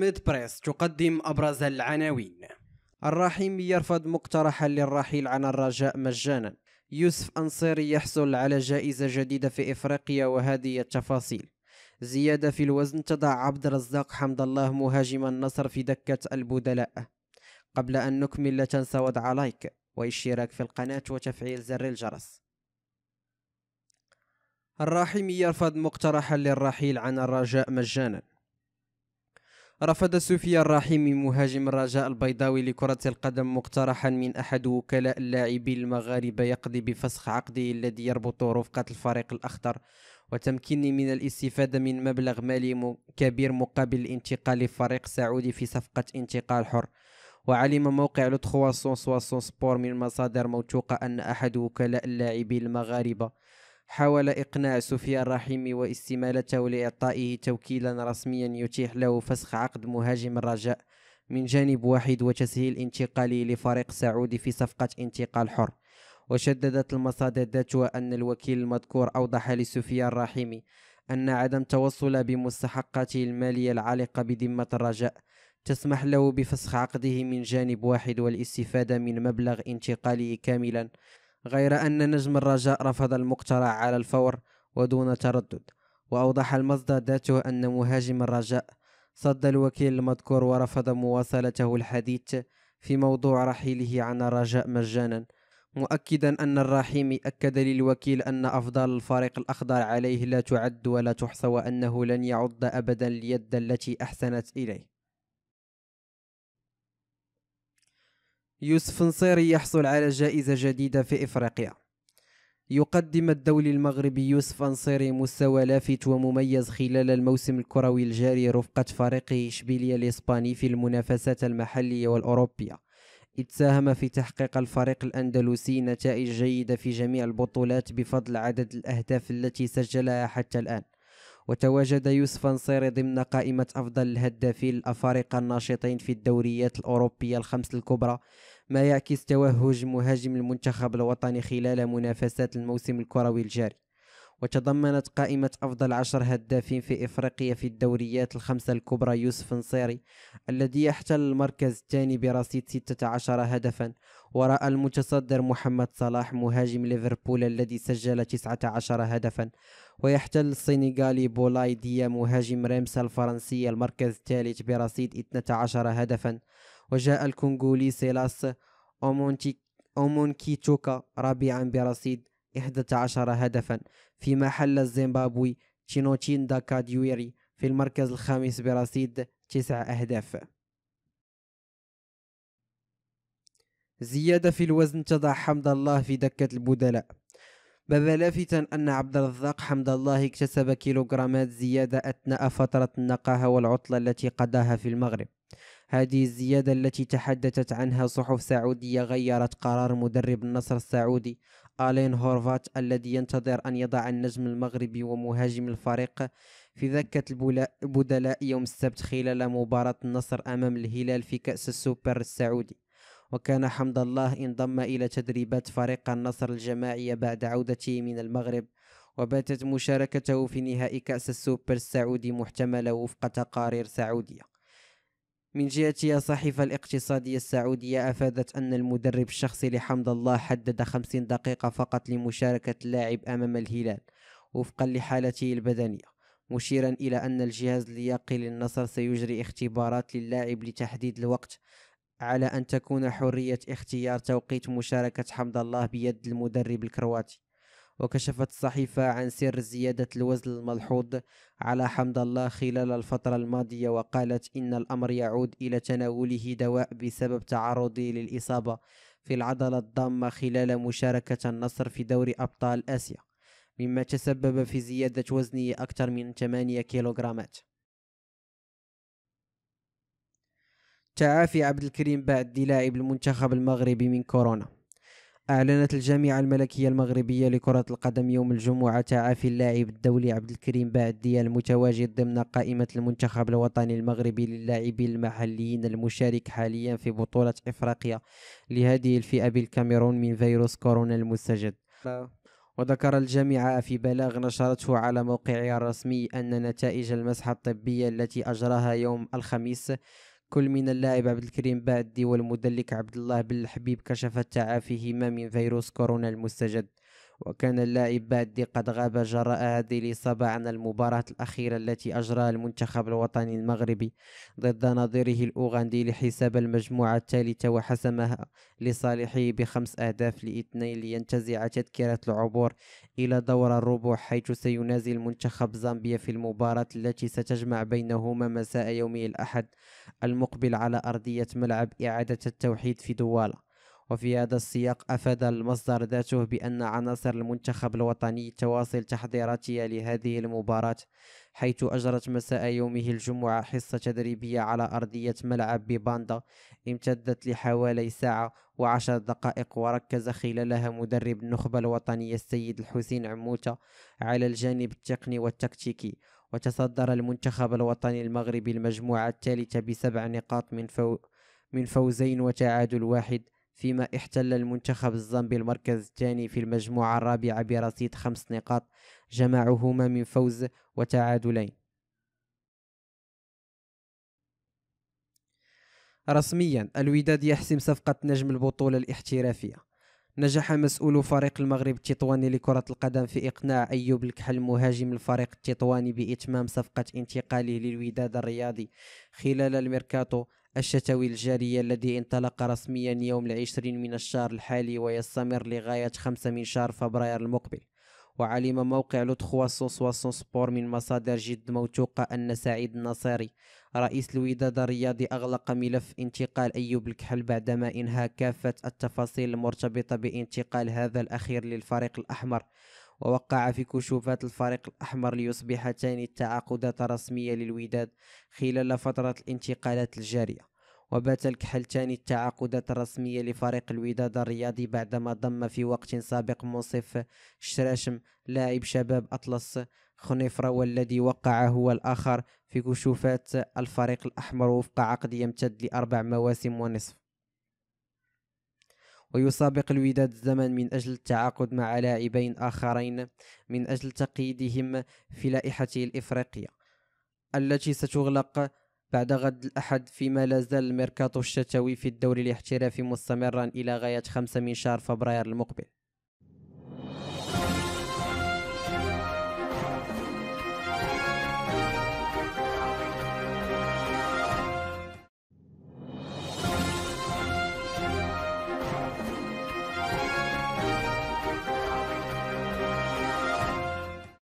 ميد بريس تقدم أبرز العناوين الرحيم يرفض مقترحا للرحيل عن الرجاء مجانا يوسف أنصيري يحصل على جائزة جديدة في إفريقيا وهذه التفاصيل زيادة في الوزن تضع عبد الرزاق حمد الله مهاجم النصر في دكة البدلاء قبل أن نكمل لا تنسى وضع لايك واشتراك في القناة وتفعيل زر الجرس الراحمي يرفض مقترحا للرحيل عن الرجاء مجانا رفض سفيان الرحيمي مهاجم الرجاء البيضاوي لكرة القدم مقترحا من أحد وكلاء اللاعبين المغاربة يقضي بفسخ عقده الذي يربط رفقة الفريق الأخضر وتمكينه من الاستفادة من مبلغ مالي كبير مقابل الانتقال لفريق سعودي في صفقة انتقال حر وعلم موقع لو سواسون سبور من مصادر موثوقة أن أحد وكلاء اللاعبين المغاربة حاول إقناع سفيان رحيمي واستمالته لإعطائه توكيلا رسميا يتيح له فسخ عقد مهاجم الرجاء من جانب واحد وتسهيل انتقاله لفريق سعودي في صفقة انتقال حر وشددت المصادر ذاتها أن الوكيل المذكور أوضح لسفيان رحيمي أن عدم توصل بمستحقاته المالية العالقة بذمة الرجاء تسمح له بفسخ عقده من جانب واحد والاستفادة من مبلغ انتقاله كاملا غير أن نجم الرجاء رفض المقترح على الفور ودون تردد وأوضح المصدر ذاته أن مهاجم الرجاء صد الوكيل المذكور ورفض مواصلته الحديث في موضوع رحيله عن الرجاء مجانا مؤكدا أن الرحيمي أكد للوكيل أن أفضل الفريق الأخضر عليه لا تعد ولا تحصى وأنه لن يعض أبدا اليد التي أحسنت إليه يوسف نصيري يحصل على جائزة جديدة في إفريقيا يقدم الدولي المغربي يوسف أنصيري مستوى لافت ومميز خلال الموسم الكروي الجاري رفقة فريقه إشبيلية الإسباني في المنافسات المحلية والأوروبية إذ ساهم في تحقيق الفريق الأندلسي نتائج جيدة في جميع البطولات بفضل عدد الأهداف التي سجلها حتى الآن وتواجد يوسف نصيري ضمن قائمة أفضل الهدافين الأفارقة الناشطين في الدوريات الأوروبية الخمس الكبرى ما يعكس توهج مهاجم المنتخب الوطني خلال منافسات الموسم الكروي الجاري وتضمنت قائمة أفضل عشر هدافين في إفريقيا في الدوريات الخمسة الكبرى يوسف نصيري الذي يحتل المركز الثاني برصيد 16 هدفا وراء المتصدر محمد صلاح مهاجم ليفربول الذي سجل 19 هدفا ويحتل السنغالي بولاي ديا مهاجم ريمس الفرنسي المركز الثالث برصيد 12 هدفا وجاء الكونغولي سيلاس أومونكيتوكا رابعا برصيد 11 هدفا فيما حل الزيمبابوي تشينوتشين داكا ديويري في المركز الخامس برصيد 9 أهداف زيادة في الوزن تضع حمد الله في دكة البدلاء بدا لافتا أن عبد الرزاق حمد الله اكتسب كيلوغرامات زيادة أثناء فترة النقاهة والعطلة التي قضاها في المغرب هذه الزيادة التي تحدثت عنها صحف سعودية غيرت قرار مدرب النصر السعودي آلين هورفات الذي ينتظر أن يضع النجم المغربي ومهاجم الفريق في ذكة البدلاء يوم السبت خلال مباراة النصر أمام الهلال في كأس السوبر السعودي وكان حمد الله انضم إلى تدريبات فريق النصر الجماعية بعد عودته من المغرب وباتت مشاركته في نهائي كأس السوبر السعودي محتملة وفق تقارير سعودية من جهتها الصحيفة الاقتصادية السعودية أفادت أن المدرب الشخصي لحمد الله حدد 50 دقيقة فقط لمشاركة اللاعب أمام الهلال وفقا لحالته البدنية مشيرا إلى أن الجهاز اللياقي للنصر سيجري اختبارات للاعب لتحديد الوقت على أن تكون حرية اختيار توقيت مشاركة حمد الله بيد المدرب الكرواتي وكشفت الصحيفة عن سر زيادة الوزن الملحوظ على حمد الله خلال الفترة الماضية وقالت إن الأمر يعود إلى تناوله دواء بسبب تعرضه للإصابة في العضلة الضامة خلال مشاركة النصر في دوري أبطال آسيا مما تسبب في زيادة وزنه أكثر من 8 كيلوغرامات تعافي عبد الكريم بعد لاعب المنتخب المغربي من كورونا أعلنت الجامعة الملكية المغربية لكرة القدم يوم الجمعة تعافي اللاعب الدولي عبد الكريم باعدية المتواجد ضمن قائمة المنتخب الوطني المغربي للاعبين المحليين المشارك حاليا في بطولة إفريقيا لهذه الفئة بالكاميرون من فيروس كورونا المستجد وذكر الجامعة في بلاغ نشرته على موقعها الرسمي أن نتائج المسحة الطبية التي أجراها يوم الخميس كل من اللاعب عبد الكريم بادي والمدلك عبد الله بن الحبيب كشف تعافيهما من فيروس كورونا المستجد وكان اللاعب بادي قد غاب جراء هذه الإصابة عن المباراة الأخيرة التي أجراها المنتخب الوطني المغربي ضد نظيره الأوغندي لحساب المجموعة الثالثة وحسمها لصالحه بخمس أهداف لاثنين لينتزع تذكرة العبور إلى دور الربع حيث سينازل منتخب زامبيا في المباراة التي ستجمع بينهما مساء يوم الأحد المقبل على أرضية ملعب إعادة التوحيد في دواله وفي هذا السياق أفاد المصدر ذاته بأن عناصر المنتخب الوطني تواصل تحضيراتها لهذه المباراة حيث أجرت مساء يومه الجمعة حصة تدريبية على أرضية ملعب بباندا امتدت لحوالي ساعة وعشر دقائق وركز خلالها مدرب النخبة الوطنية السيد الحسين عموتة على الجانب التقني والتكتيكي وتصدر المنتخب الوطني المغربي المجموعة الثالثة بسبع نقاط من فوق من فوزين وتعادل واحد فيما احتل المنتخب الزامبي المركز الثاني في المجموعة الرابعة برصيد خمس نقاط جمعهما من فوز وتعادلين رسميا الوداد يحسم صفقة نجم البطولة الاحترافية نجح مسؤول فريق المغرب التطواني لكرة القدم في إقناع أيوب الكحل مهاجم الفريق التطواني بإتمام صفقة انتقاله للوداد الرياضي خلال الميركاتو الشتوي الجاري الذي انطلق رسميا يوم العشرين من الشهر الحالي ويستمر لغاية خمسة من شهر فبراير المقبل وعلم موقع لو 360 سبور من مصادر جد موثوقة أن سعيد النصاري رئيس الوداد الرياضي أغلق ملف انتقال أيوب الكحل بعدما انهى كافة التفاصيل المرتبطة بانتقال هذا الأخير للفريق الأحمر ووقع في كشوفات الفريق الأحمر ليصبح ثاني التعاقدات الرسمية للوداد خلال فترة الانتقالات الجارية وبات الكحل ثاني التعاقدات الرسمية لفريق الوداد الرياضي بعدما ضم في وقت سابق منصف شراشم لاعب شباب أطلس خنيفرة والذي وقع هو الآخر في كشوفات الفريق الأحمر وفق عقد يمتد لأربع مواسم ونصف ويسابق الوداد الزمن من أجل التعاقد مع لاعبين آخرين من أجل تقييدهم في لائحته الإفريقية التي ستغلق بعد غد الأحد فيما لا زال الميركاتو الشتوي في الدوري الاحترافي مستمرا إلى غاية 5 من شهر فبراير المقبل